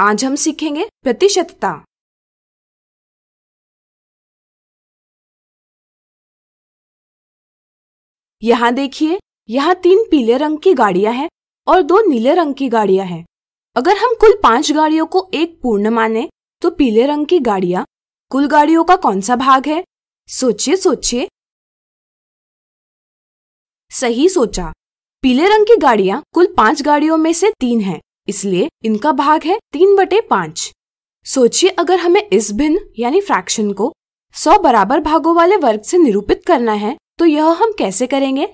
आज हम सीखेंगे प्रतिशतता यहाँ देखिए यहाँ तीन पीले रंग की गाड़ियां हैं और दो नीले रंग की गाड़ियां हैं अगर हम कुल पांच गाड़ियों को एक पूर्ण माने तो पीले रंग की गाड़ियां कुल गाड़ियों का कौन सा भाग है सोचिए सोचिए सही सोचा पीले रंग की गाड़ियां कुल पांच गाड़ियों में से तीन हैं इसलिए इनका भाग है तीन बटे पांच सोचिए अगर हमें इस भिन्न यानी फ्रैक्शन को सौ बराबर भागों वाले वर्ग से निरूपित करना है तो यह हम कैसे करेंगे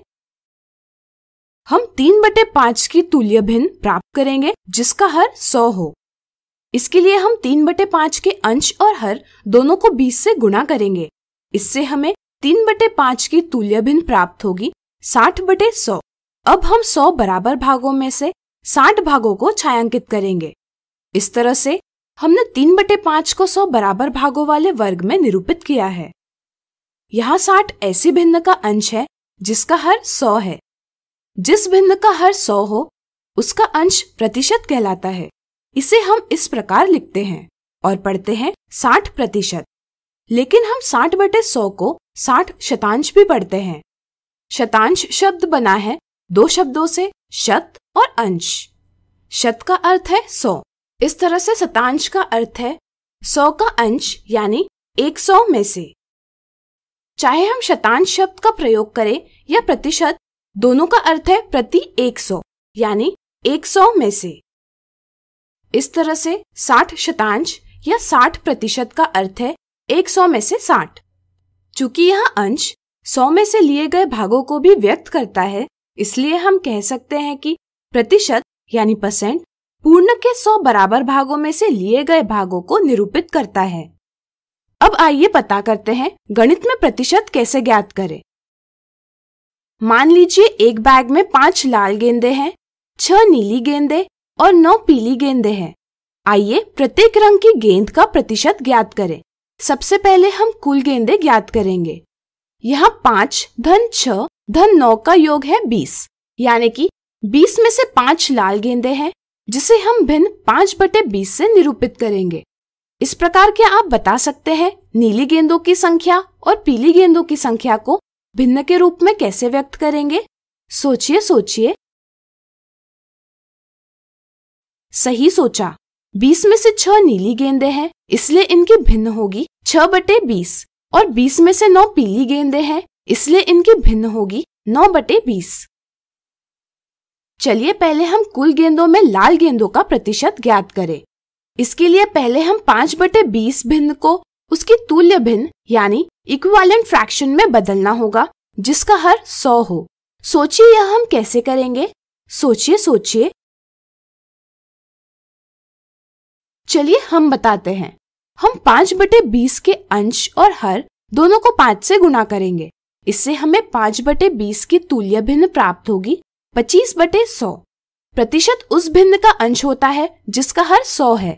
हम तीन बटे पांच की तुल्य भिन्न प्राप्त करेंगे जिसका हर सौ हो इसके लिए हम तीन बटे पांच के अंश और हर दोनों को बीस से गुणा करेंगे इससे हमें तीन बटे पांच की तुल्य भिन्न प्राप्त होगी साठ बटे सौ अब हम सौ बराबर भागों में से साठ भागों को छायांकित करेंगे इस तरह से हमने तीन बटे पांच को सौ बराबर भागों वाले वर्ग में निरूपित किया है यहाँ साठ ऐसी भिन्न का अंश है जिसका हर सौ है जिस भिन्न का हर सौ हो उसका अंश प्रतिशत कहलाता है इसे हम इस प्रकार लिखते हैं और पढ़ते हैं साठ प्रतिशत लेकिन हम साठ बटे सौ को साठ शतांश भी पढ़ते हैं शतांश शब्द बना है दो शब्दों से शत और अंश शत का अर्थ है सौ इस तरह से शतांश का अर्थ है सौ का अंश यानी एक सौ में से चाहे हम शतांश शब्द का प्रयोग करें या प्रतिशत दोनों का अर्थ है प्रति एक सौ यानी एक सौ में से इस तरह से साठ शतांश या साठ प्रतिशत का अर्थ है एक सौ में से साठ चूंकि यह अंश सौ में से लिए गए भागों को भी व्यक्त करता है इसलिए हम कह सकते हैं कि प्रतिशत यानी परसेंट पूर्ण के सौ बराबर भागों में से लिए गए भागों को निरूपित करता है अब आइए पता करते हैं गणित में प्रतिशत कैसे ज्ञात करें मान लीजिए एक बैग में पांच लाल गेंदे हैं छह नीली गेंदे और नौ पीली गेंदे हैं आइए प्रत्येक रंग की गेंद का प्रतिशत ज्ञात करें सबसे पहले हम कुल गेंदे ज्ञात करेंगे यहाँ पांच धन छ धन नौ का योग है बीस यानी कि बीस में से पांच लाल गेंदे हैं जिसे हम भिन्न पांच बटे बीस से निरूपित करेंगे इस प्रकार क्या आप बता सकते हैं नीली गेंदों की संख्या और पीली गेंदों की संख्या को भिन्न के रूप में कैसे व्यक्त करेंगे सोचिए सोचिए सही सोचा बीस में से छह नीली गेंदे हैं इसलिए इनकी भिन्न होगी छह बटे बीस और बीस में से नौ पीली गेंदे हैं इसलिए इनकी भिन्न होगी नौ बटे बीस चलिए पहले हम कुल गेंदों में लाल गेंदों का प्रतिशत ज्ञात करें इसके लिए पहले हम पांच बटे बीस भिन्न को उसकी तुल्य भिन्न यानी इक्विवेलेंट फ्रैक्शन में बदलना होगा जिसका हर सौ हो सोचिए यह हम कैसे करेंगे सोचिए सोचिए चलिए हम बताते हैं हम पांच बटे बीस के अंश और हर दोनों को पांच से गुना करेंगे इससे हमें पांच बटे बीस की तुल्य भिन्न प्राप्त होगी पच्चीस बटे सौ प्रतिशत उस भिन्न का अंश होता है जिसका हर सौ है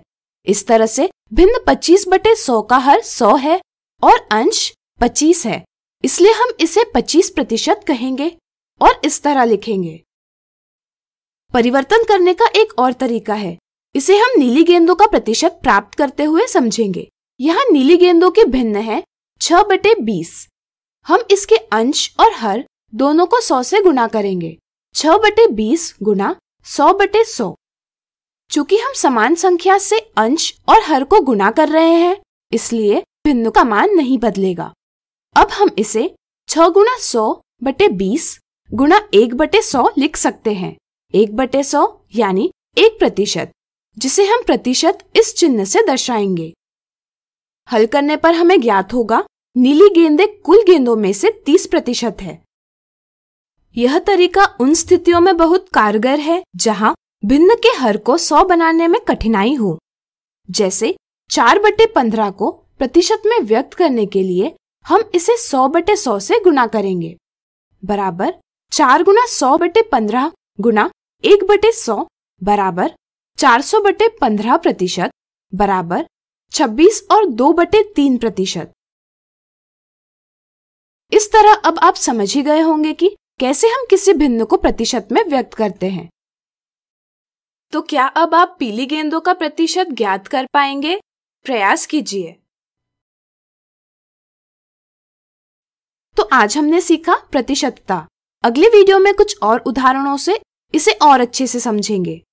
इस तरह से भिन्न पच्चीस बटे सौ का हर सौ है और अंश पच्चीस है इसलिए हम इसे पच्चीस प्रतिशत कहेंगे और इस तरह लिखेंगे परिवर्तन करने का एक और तरीका है इसे हम नीली गेंदों का प्रतिशत प्राप्त करते हुए समझेंगे यहाँ नीली गेंदों के भिन्न है छह बटे बीस हम इसके अंश और हर दोनों को सौ से गुना करेंगे छ बटे बीस गुना सौ बटे सौ चूंकि हम समान संख्या से अंश और हर को गुना कर रहे हैं इसलिए भिन्न का मान नहीं बदलेगा अब हम इसे छ गुना सौ बटे बीस गुना एक बटे सौ लिख सकते हैं एक बटे सौ यानी एक प्रतिशत जिसे हम प्रतिशत इस चिन्ह से दर्शाएंगे हल करने पर हमें ज्ञात होगा नीली गेंदे कुल गेंदों में से 30 प्रतिशत है यह तरीका उन स्थितियों में बहुत कारगर है जहां भिन्न के हर को 100 बनाने में कठिनाई हो जैसे चार बटे पंद्रह को प्रतिशत में व्यक्त करने के लिए हम इसे 100 बटे 100 से गुना करेंगे बराबर चार गुना सौ बटे पंद्रह गुना एक बटे सौ बराबर चार सौ बटे पंद्रह प्रतिशत बराबर छब्बीस और दो बटे तीन प्रतिशत इस तरह अब आप समझ ही गए होंगे कि कैसे हम किसी भिन्न को प्रतिशत में व्यक्त करते हैं तो क्या अब आप पीली गेंदों का प्रतिशत ज्ञात कर पाएंगे प्रयास कीजिए तो आज हमने सीखा प्रतिशतता अगले वीडियो में कुछ और उदाहरणों से इसे और अच्छे से समझेंगे